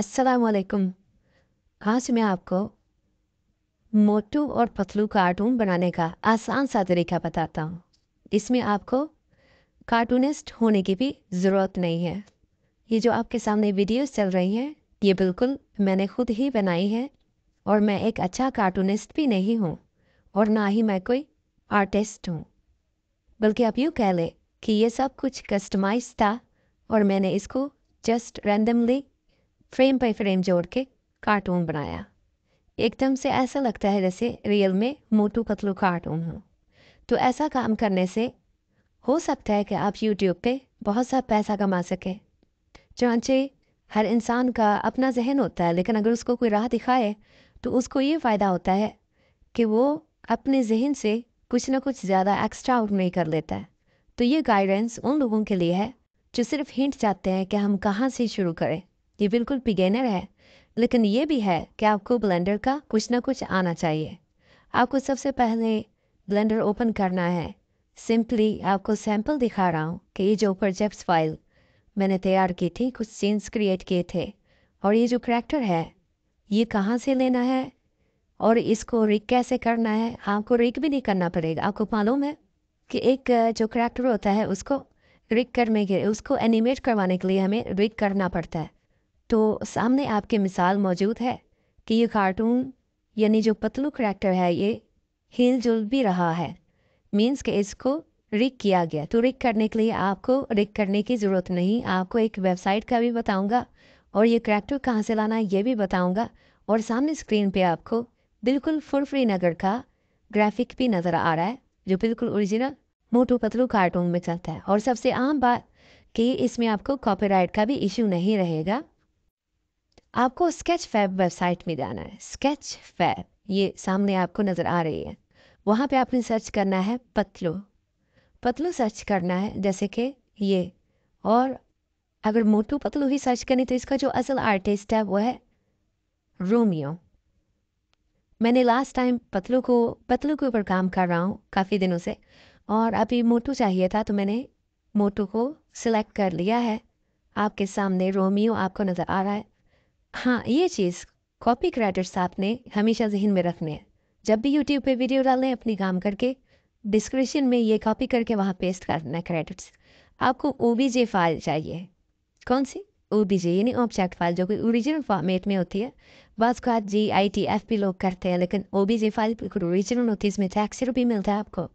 असलकुम आज मैं आपको मोटू और पतलू कार्टून बनाने का आसान सा तरीका बताता हूँ इसमें आपको कार्टूनिस्ट होने की भी ज़रूरत नहीं है ये जो आपके सामने वीडियोस चल रही हैं ये बिल्कुल मैंने खुद ही बनाई है और मैं एक अच्छा कार्टूनिस्ट भी नहीं हूँ और ना ही मैं कोई आर्टिस्ट हूँ बल्कि आप यूँ कह लें कि ये सब कुछ कस्टमाइज था और मैंने इसको जस्ट रैंडमली फ्रेम पर फ्रेम जोड़ के कार्टून बनाया एकदम से ऐसा लगता है जैसे रियल में मोटू पतलू कार्टून हो तो ऐसा काम करने से हो सकता है कि आप यूट्यूब पे बहुत सा पैसा कमा सकें चाँचे हर इंसान का अपना जहन होता है लेकिन अगर उसको कोई राह दिखाए तो उसको ये फ़ायदा होता है कि वो अपने जहन से कुछ ना कुछ ज़्यादा एक्स्ट्रा आउट नहीं कर लेता है तो ये गाइडेंस उन लोगों के लिए है जो सिर्फ हिंट चाहते हैं कि हम कहाँ से शुरू करें ये बिल्कुल बिगेनर है लेकिन ये भी है कि आपको ब्लेंडर का कुछ ना कुछ आना चाहिए आपको सबसे पहले ब्लेंडर ओपन करना है सिंपली आपको सैम्पल दिखा रहा हूँ कि ये जो जेप्स फाइल मैंने तैयार की थी कुछ सीन्स क्रिएट किए थे और ये जो करैक्टर है ये कहाँ से लेना है और इसको रिक कैसे करना है आपको रिक भी नहीं करना पड़ेगा आपको मालूम है कि एक जो करैक्टर होता है उसको रिक करने के उसको एनिमेट करवाने के लिए हमें रिक करना पड़ता है तो सामने आपके मिसाल मौजूद है कि ये कार्टून यानी जो पतलू करैक्टर है ये हिल जुल भी रहा है मीन्स कि इसको रिक किया गया तो रिक करने के लिए आपको रिक करने की ज़रूरत नहीं आपको एक वेबसाइट का भी बताऊंगा और ये करैक्टर कहाँ से लाना है ये भी बताऊंगा और सामने स्क्रीन पे आपको बिल्कुल फुल फ्री नगर का ग्राफिक भी नज़र आ रहा है जो बिल्कुल ओरिजिनल मोटू पतलू कार्टून में चलता है और सबसे आम बात कि इसमें आपको कॉपीराइट का भी इशू नहीं रहेगा आपको स्केच फैब वेबसाइट में जाना है स्केच फैब ये सामने आपको नज़र आ रही है वहाँ पे आपने सर्च करना है पतलो पतलो सर्च करना है जैसे कि ये और अगर मोटू पतलू ही सर्च करें तो इसका जो असल आर्टिस्ट है वो है रोमियो मैंने लास्ट टाइम पतलू को पतलू के ऊपर काम कर रहा हूँ काफ़ी दिनों से और अभी मोटू चाहिए था तो मैंने मोटू को सिलेक्ट कर लिया है आपके सामने रोमियो आपको नज़र आ रहा है हाँ, ये चीज़ कॉपी क्रिएटर्स आपने हमेशा जहन में रखने हैं जब भी यूट्यूब पे वीडियो डालें अपनी काम करके डिस्क्रिप्शन में ये कॉपी करके वहाँ पेस्ट करना क्रेडिट्स आपको जे फाइल चाहिए कौन सी जे यानी ऑब्जेक्ट फाइल जो कि ओरिजिनल फॉर्मेट में होती है बस को आज जी आई टी एफ भी लोग करते हैं लेकिन जे फाइल बिल्कुल ओरिजिनल होती है इसमें टैक्स भी मिलता है आपको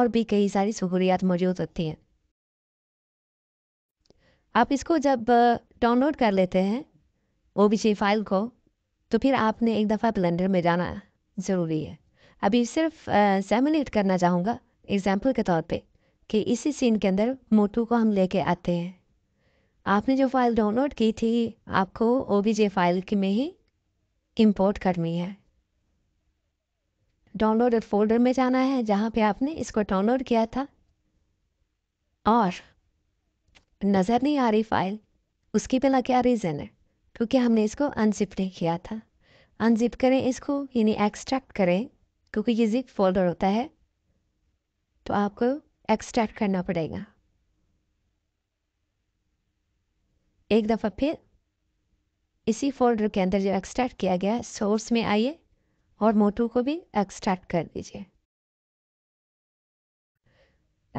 और भी कई सारी सहूलियात मौजूद होती हैं आप इसको जब डाउनलोड कर लेते हैं ओ फाइल को तो फिर आपने एक दफ़ा ब्लेंडर में जाना ज़रूरी है अभी सिर्फ सेमुलेट करना चाहूँगा एग्जाम्पल के तौर पे कि इसी सीन के अंदर मोटू को हम लेके आते हैं आपने जो फ़ाइल डाउनलोड की थी आपको ओ फाइल की में ही इंपोर्ट करनी है डाउनलोड फोल्डर में जाना है जहाँ पे आपने इसको डाउनलोड किया था और नज़र नहीं आ रही फ़ाइल उसकी पहला क्या रीज़न है तो क्योंकि हमने इसको अनजिप नहीं किया था अनजिप करें इसको यानी एक्सट्रैक्ट करें क्योंकि ये जिप फोल्डर होता है तो आपको एक्सट्रैक्ट करना पड़ेगा एक दफ़ा फिर इसी फोल्डर के अंदर जो एक्सट्रैक्ट किया गया है सोर्स में आइए और मोटू को भी एक्सट्रैक्ट कर दीजिए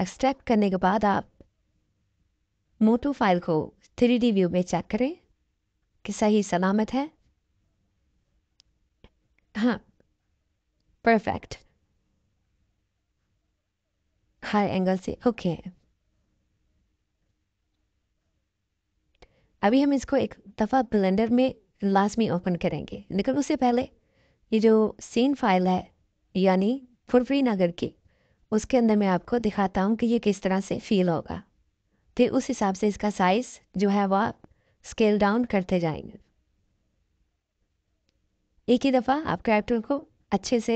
एक्सट्रैक्ट करने के बाद आप मोटू फाइल को थ्री व्यू में चेक करें कि सही सलामत है हाँ परफेक्ट हाई एंगल से ओके अभी हम इसको एक दफ़ा ब्लेंडर में लाजमी ओपन करेंगे लेकिन उससे पहले ये जो सीन फाइल है यानी फुरफरी नगर की उसके अंदर मैं आपको दिखाता हूँ कि ये किस तरह से फील होगा फिर उस हिसाब से इसका साइज़ जो है वह स्केल डाउन करते जाएंगे एक ही दफ़ा आप कैरेक्टर को अच्छे से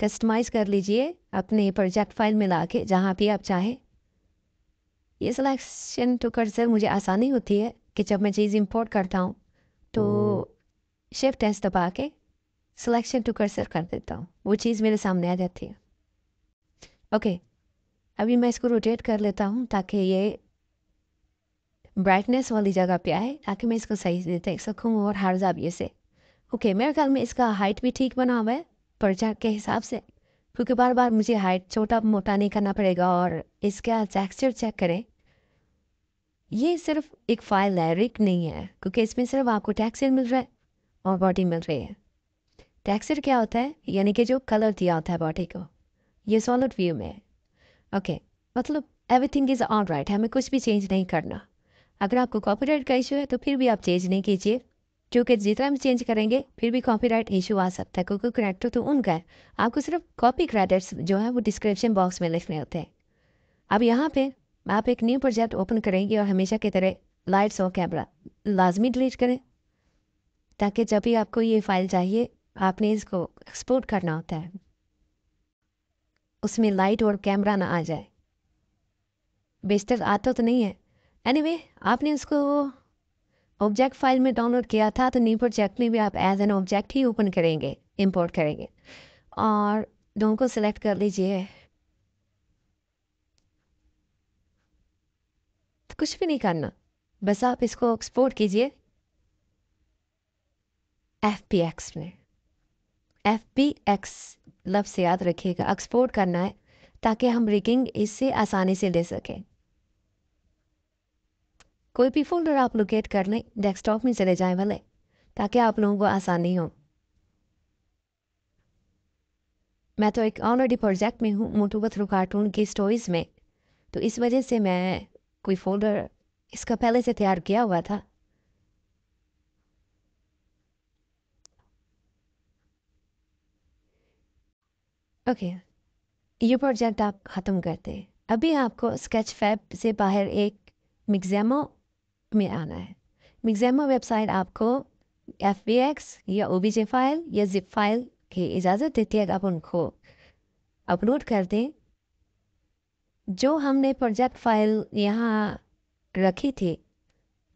कस्टमाइज़ कर लीजिए अपने प्रोजेक्ट फाइल में ला के जहाँ भी आप चाहें ये सिलेक्शन तो कर सर मुझे आसानी होती है कि जब मैं चीज़ इंपोर्ट करता हूँ तो शिफ्ट टेस्ट दबा के सिलेक्शन टू सर कर देता हूँ वो चीज़ मेरे सामने आ जाती है ओके okay, अभी मैं इसको रोटेट कर लेता हूँ ताकि ये ब्राइटनेस वाली जगह पे आए ताकि मैं इसको सही से देख सकूँ और हर जाविये से ओके okay, मेरे ख्याल में इसका हाइट भी ठीक बना हुआ है पर्चा के हिसाब से क्योंकि बार बार मुझे हाइट छोटा मोटा नहीं करना पड़ेगा और इसका टेक्स्चर चेक करें ये सिर्फ एक फाइल है रिक नहीं है क्योंकि इसमें सिर्फ आपको टैक्सर मिल रहा है और बॉडी मिल रही है टैक्सर क्या होता है यानी कि जो कलर दिया होता है बॉडी को ये सॉलिड व्यू में है ओके okay, मतलब एवरीथिंग इज़ ऑल राइट हमें कुछ भी चेंज नहीं करना अगर आपको कॉपीराइट का इशू है तो फिर भी आप चेंज नहीं कीजिए क्योंकि जितना भी चेंज करेंगे फिर भी कॉपीराइट इशू आ सकता है क्योंकि क्रैक्टर तो उनका है आपको सिर्फ कॉपी क्रेडिट्स जो है वो डिस्क्रिप्शन बॉक्स में लिखने होते हैं अब यहाँ पे आप एक न्यू प्रोजेक्ट ओपन करेंगे और हमेशा की तरह लाइट्स और कैमरा लाजमी डिलीट करें ताकि जब भी आपको ये फाइल चाहिए आपने इसको एक्सपोर्ट करना होता है उसमें लाइट और कैमरा ना आ जाए बेस्तर आता तो नहीं है एनीवे anyway, आपने उसको ऑब्जेक्ट फाइल में डाउनलोड किया था तो न्यू प्रोजेक्ट में भी आप एज एन ऑब्जेक्ट ही ओपन करेंगे इंपोर्ट करेंगे और दोनों को सिलेक्ट कर लीजिए तो कुछ भी नहीं करना बस आप इसको एक्सपोर्ट कीजिए एफ पी एक्स में एफ पी एक्स लफ्स याद रखिएगा एक्सपोर्ट करना है ताकि हम रिकिंग इससे आसानी से ले सकें कोई भी फोल्डर आप लोकेट कर लें डेस्कटॉप में चले जाएं भले ताकि आप लोगों को आसानी हो मैं तो एक ऑलरेडी प्रोजेक्ट में हूँ मोटू बथरू कार्टून की स्टोरीज़ में तो इस वजह से मैं कोई फोल्डर इसका पहले से तैयार किया हुआ था ओके okay. ये प्रोजेक्ट आप ख़त्म करते हैं अभी आपको स्केच फैब से बाहर एक मिक्जेमो में आना है मिगजैमो वेबसाइट आपको एफ एक्स या ओ जे फाइल या जिप फाइल की इजाज़त देती है आप उनको अपलोड कर दें जो हमने प्रोजेक्ट फाइल यहाँ रखी थी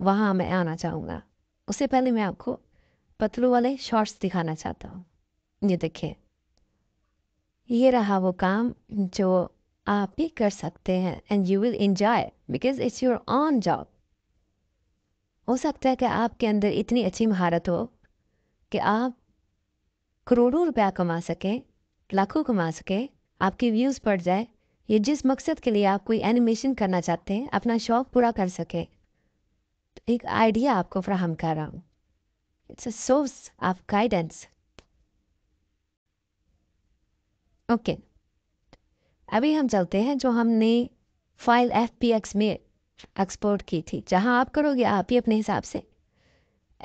वहाँ मैं आना चाहूँगा उससे पहले मैं आपको पतलू वाले शॉर्ट्स दिखाना चाहता हूँ ये देखिए ये रहा वो काम जो आप भी कर सकते हैं and you will enjoy because it's your own job हो सकता है कि आपके अंदर इतनी अच्छी महारत हो कि आप करोड़ों रुपया कमा सकें लाखों कमा सकें आपके व्यूज़ पड़ जाए ये जिस मकसद के लिए आप कोई एनिमेशन करना चाहते हैं अपना शौक़ पूरा कर सकें तो एक आइडिया आपको फ्राहम कर रहा हूँ it's a source of guidance okay अभी हम चलते हैं जो हमने फाइल एफ में एक्सपोर्ट की थी जहाँ आप करोगे आप ही अपने हिसाब से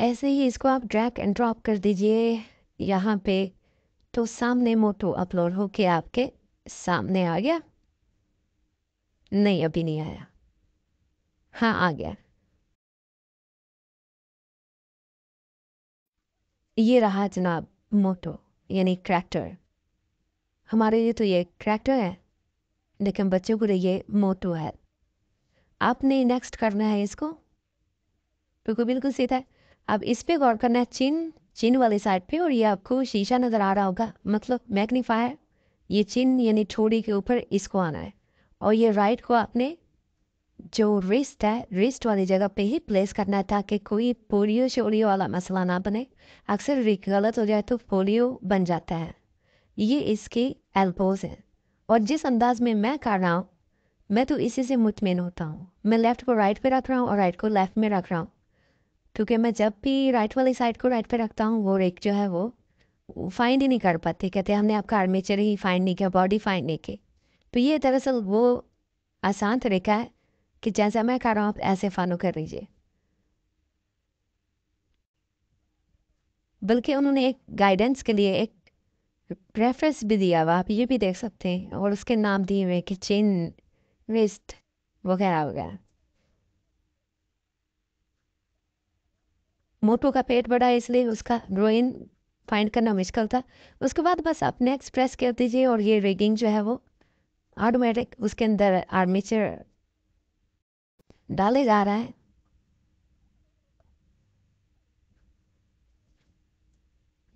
ऐसे ही इसको आप ड्रैग एंड ड्रॉप कर दीजिए यहाँ पे तो सामने मोटो अपलोड होके आपके सामने आ गया नहीं अभी नहीं आया हाँ आ गया ये रहा जनाब मोटो यानी क्रैक्टर हमारे लिए तो ये क्रैक्टर है लेकिन बच्चों के लिए मोटो है आपने नेक्स्ट करना है इसको बिल्कुल बिल्कुल सीधा है अब इस पे गौर करना है चिन्ह चिन्ह वाली साइड पे और ये आपको शीशा नज़र आ रहा होगा मतलब मैग्नीफायर ये चिन्ह यानी ठोड़ी के ऊपर इसको आना है और ये राइट को आपने जो रिस्ट है रिस्ट वाली जगह पे ही प्लेस करना है ताकि कोई पोलियो शोलियो वाला मसला ना बने अक्सर रिक गलत हो जाए तो पोलियो बन जाता है ये इसके एल्बोज हैं और जिस अंदाज में मैं कर रहा हूँ मैं तो इसी से मुतमिन होता हूँ मैं लेफ़्ट को राइट पे रख रहा हूँ और राइट को लेफ़्ट में रख रहा हूँ क्योंकि मैं जब भी राइट वाली साइड को राइट पे रखता हूँ वो रेक जो है वो फाइंड ही नहीं कर पाते कहते हमने आपका आर्मेचर ही फाइंड नहीं किया बॉडी फाइंड नहीं की तो ये दरअसल वो आसान तरीका है कि जैसा मैं कर रहा हूँ आप ऐसे फॉलो कर लीजिए बल्कि उन्होंने एक गाइडेंस के लिए एक रेफरेंस भी दिया हुआ आप ये भी देख सकते हैं और उसके नाम दिए हुए कि चेन रिस्ट वगैरह खराब हो गया मोटू का पेट बड़ा है इसलिए उसका ड्रोइन फाइंड करना मुश्किल था उसके बाद बस आप नेक्स्ट प्रेस कर दीजिए और ये रिगिंग जो है वो ऑटोमेटिक उसके अंदर आर्मीचर डाले जा रहा है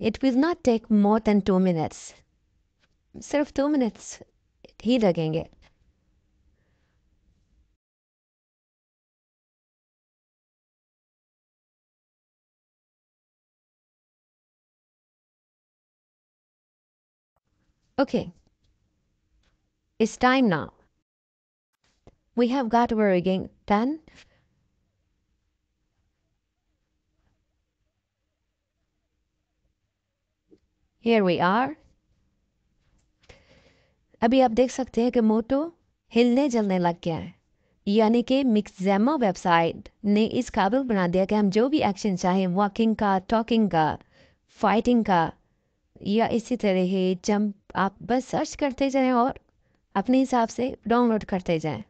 it will not take more than two minutes सिर्फ टू मिनट्स ही लगेंगे Okay. It's time now. We have got over again 10. Here we are. अभी आप देख सकते हैं कि मोटो हिलने जलने लग गया है यानी कि मिक्सजैमा वेबसाइट ने इस काबिल बना दिया कि हम जो भी एक्शन चाहें वॉकिंग का टॉकिंग का फाइटिंग का या इसी तरह जंप आप बस सर्च करते जाएं और अपने हिसाब से डाउनलोड करते जाएं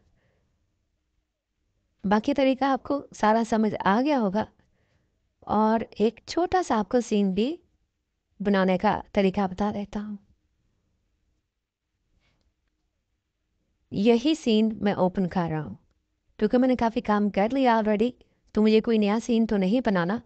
बाकी तरीका आपको सारा समझ आ गया होगा और एक छोटा सा आपको सीन भी बनाने का तरीका बता देता हूँ यही सीन मैं ओपन कर रहा हूँ क्योंकि मैंने काफ़ी काम कर लिया ऑलरेडी तो मुझे कोई नया सीन तो नहीं बनाना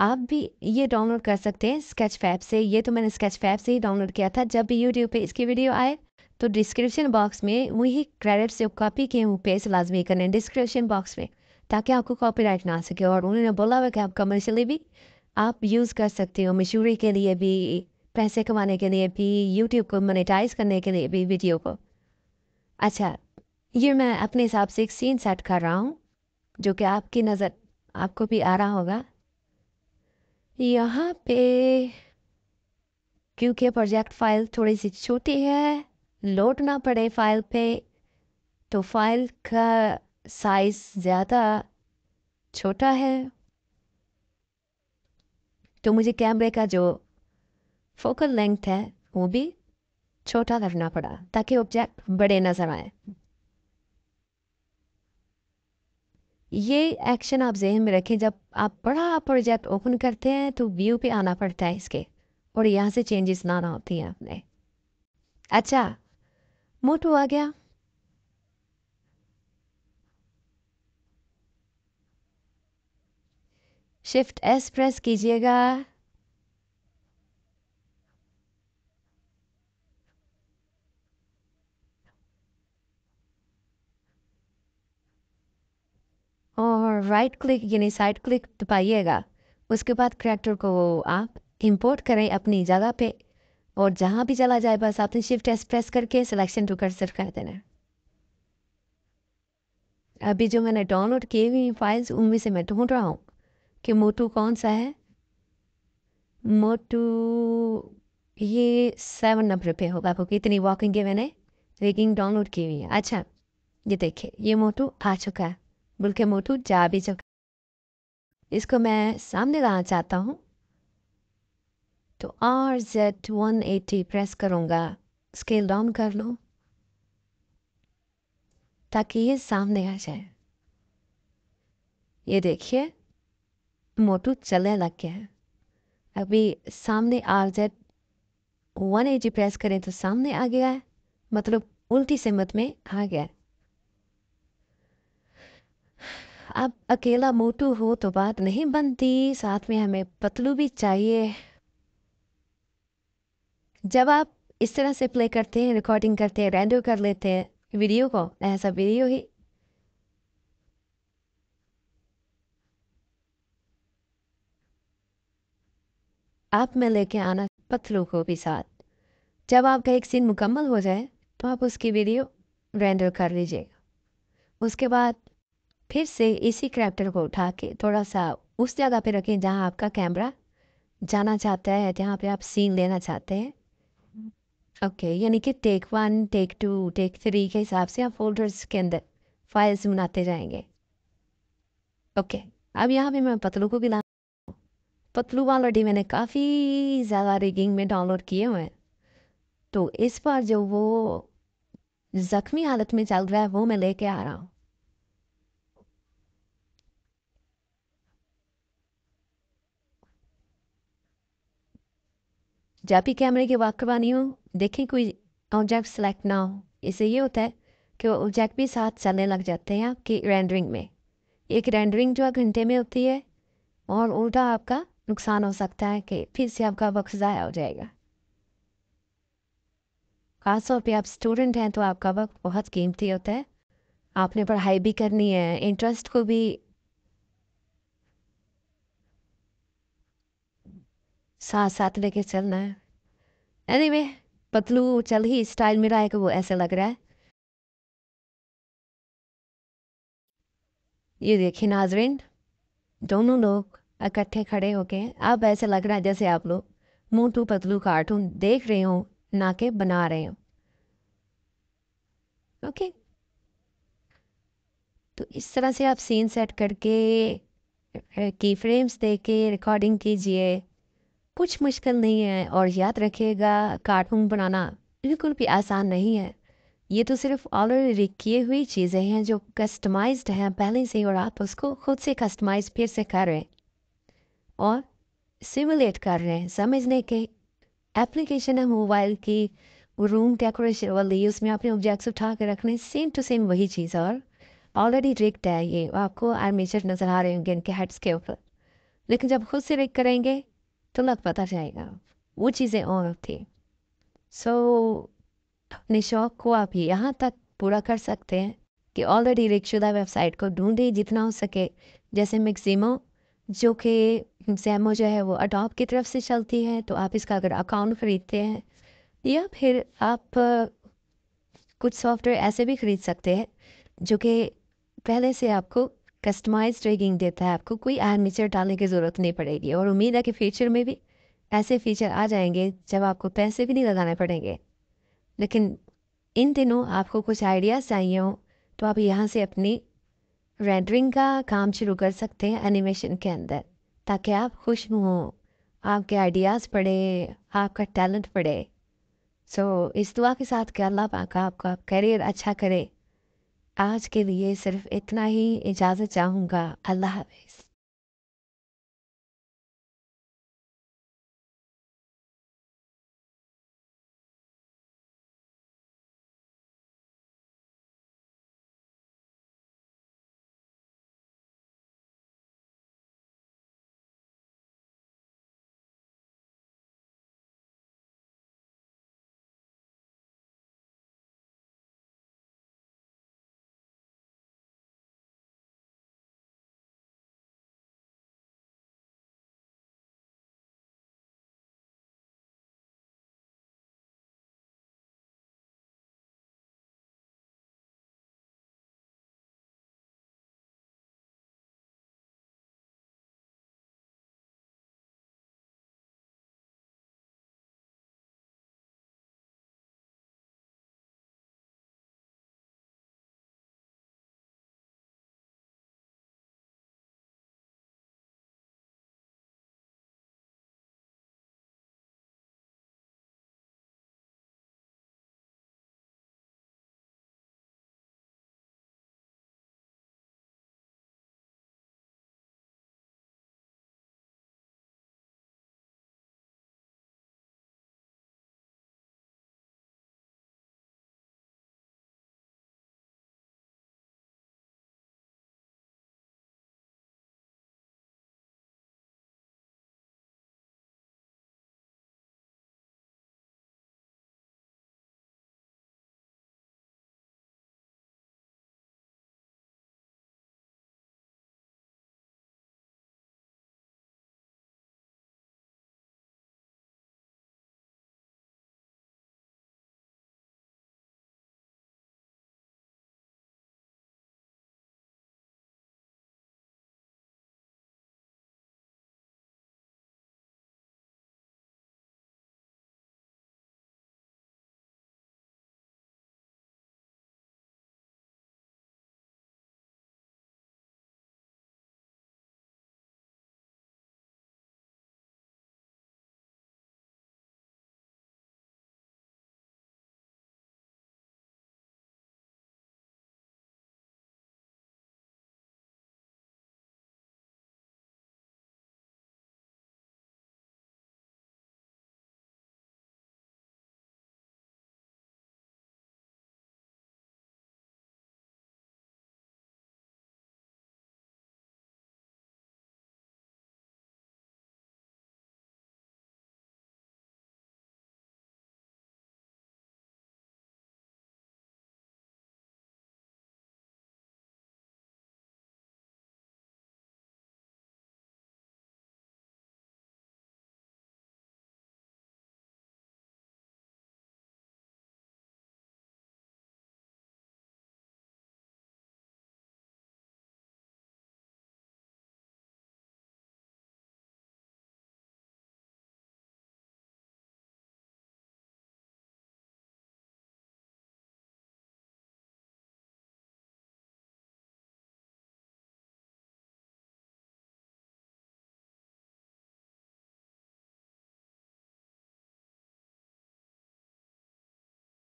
आप भी ये डाउनलोड कर सकते हैं स्केच फैप से ये तो मैंने स्केच फैप से ही डाउनलोड किया था जब भी यूट्यूब पे इसकी वीडियो आए तो डिस्क्रिप्शन बॉक्स में वही क्रेडिट से कॉपी किए हूँ पेज लाजमी करने डिस्क्रिप्शन बॉक्स में ताकि आपको राइट ना सके और उन्होंने बोला हुआ कि आप कमर्शियली भी आप यूज़ कर सकते हो मशहूरी के लिए भी पैसे कमाने के लिए भी यूट्यूब को मोनिटाइज़ करने के लिए भी वीडियो को अच्छा ये मैं अपने हिसाब से एक सीन सेट कर रहा हूँ जो कि आपकी नज़र आपको भी आ रहा होगा यहाँ पे क्योंकि प्रोजेक्ट फाइल थोड़ी सी छोटी है लौटना पड़े फाइल पे तो फाइल का साइज ज़्यादा छोटा है तो मुझे कैमरे का जो फोकल लेंथ है वो भी छोटा करना पड़ा ताकि ऑब्जेक्ट बड़े नज़र आए ये एक्शन आप जहन में रखें जब आप बड़ा प्रोजेक्ट ओपन करते हैं तो व्यू पे आना पड़ता है इसके और यहाँ से चेंजेस ना ना होती हैं आपने अच्छा मोटो आ गया शिफ्ट एस प्रेस कीजिएगा राइट क्लिक यानी साइड क्लिक दबाइएगा उसके बाद करैक्टर को आप इंपोर्ट करें अपनी जगह पे और जहाँ भी चला जाए बस आपने शिफ्ट एस प्रेस करके सिलेक्शन टू कर सर कर देना अभी जो मैंने डाउनलोड किए हुई फाइल्स उनमें से मैं ढूंढ रहा हूँ कि मोटू कौन सा है मोटू ये सेवन नंबर पे होगा आपको कितनी वॉकिंग है मैंने रेकिंग डाउनलोड की हुई है अच्छा ये देखिए ये मोटू आ चुका है बोल के मोटू जा भी चुका इसको मैं सामने लाना चाहता हूँ तो R Z one eighty press करूँगा स्केल डाउन कर लो ताकि ये सामने आ जाए ये देखिए मोटू चलने लग गया है अभी सामने R Z one eighty press करें तो सामने आ गया है मतलब उल्टी सिमत में आ गया है अब अकेला मोटू हो तो बात नहीं बनती साथ में हमें पतलू भी चाहिए जब आप इस तरह से प्ले करते हैं रिकॉर्डिंग करते हैं रेंडो कर लेते हैं वीडियो को ऐसा वीडियो ही आप में लेके आना पतलू को भी साथ जब आपका एक सीन मुकम्मल हो जाए तो आप उसकी वीडियो रेंडर कर लीजिएगा उसके बाद फिर से इसी करैक्टर को उठा के थोड़ा सा उस जगह पे रखें जहाँ आपका कैमरा जाना चाहता है जहाँ पे आप सीन लेना चाहते हैं ओके okay, यानी कि take one take two take three के हिसाब से आप फोल्डर्स के अंदर फाइल्स बनाते जाएंगे ओके okay, अब यहाँ पे मैं पतलू को गिना पतलू ऑलरेडी मैंने काफ़ी ज़्यादा रिगिंग में डाउनलोड किए हुए हैं तो इस बार जो वो ज़ख्मी हालत में चल रहा है वो मैं लेके आ रहा हूँ जब भी कैमरे की करवानी हो देखें कोई ऑब्जेक्ट सेलेक्ट ना हो इससे ये होता है कि वो ऑब्जेक्ट भी साथ चलने लग जाते हैं आपकी रेंडरिंग में एक रेंडरिंग जो है घंटे में होती है और उल्टा आपका नुकसान हो सकता है कि फिर से आपका वक्त ज़ाया हो जाएगा ख़ासतौर पर आप स्टूडेंट हैं तो आपका वक्त बहुत कीमती होता है आपने पढ़ाई भी करनी है इंटरेस्ट को भी साथ साथ लेके चलना है एनी anyway, पतलू चल ही स्टाइल मेरा है कि वो ऐसे लग रहा है ये देखिए नाजरीन दोनों लोग इकट्ठे खड़े होके अब ऐसे लग रहा है जैसे आप लोग मोटू पतलू कार्टून देख रहे हो ना के बना रहे हो ओके तो इस तरह से आप सीन सेट करके की फ्रेम्स देके के रिकॉर्डिंग कीजिए कुछ मुश्किल नहीं है और याद रखेगा कार्टून बनाना बिल्कुल भी आसान नहीं है ये तो सिर्फ ऑलरेडी किए हुई चीज़ें हैं जो कस्टमाइज्ड हैं पहले से और आप उसको खुद से कस्टमाइज फिर से कर रहे हैं और सिमुलेट कर रहे हैं समझने के एप्लीकेशन है मोबाइल की रूम डेकोरेशन वाली उसमें आपने ऑब्जेक्ट्स उठा के रखने सेम टू सेम वही चीज़ और ऑलरेडी रिक्ट है ये आपको आर्मेचर नज़र आ रहे होंगे इनके हेड्स के ऊपर लेकिन जब खुद से रिक करेंगे तुरंत तो पता जाएगा वो चीज़ें और थी सो so, अपने शौक को आप यहाँ तक पूरा कर सकते हैं कि ऑलरेडी रिक्शुदा वेबसाइट को ढूंढे जितना हो सके जैसे मैक्सिमो जो कि सैमो जो है वो अडॉप की तरफ से चलती है तो आप इसका अगर अकाउंट ख़रीदते हैं या फिर आप कुछ सॉफ्टवेयर ऐसे भी ख़रीद सकते हैं जो कि पहले से आपको कस्टमाइज ट्रेडिंग देता है आपको कोई आर्मीचर डालने की ज़रूरत नहीं पड़ेगी और उम्मीद है कि फ्यूचर में भी ऐसे फीचर आ जाएंगे जब आपको पैसे भी नहीं लगाने पड़ेंगे लेकिन इन दिनों आपको कुछ आइडियाज़ चाहिए हो तो आप यहाँ से अपनी रेंडरिंग का काम शुरू कर सकते हैं एनिमेशन के अंदर ताकि आप खुश हों आपके आइडियाज़ पढ़े आपका टैलेंट पड़े सो so, इस दुआ के साथ कि अल्लाह पाक आपका करियर अच्छा करे आज के लिए सिर्फ इतना ही इजाज़त चाहूँगा अल्लाह हाफिज़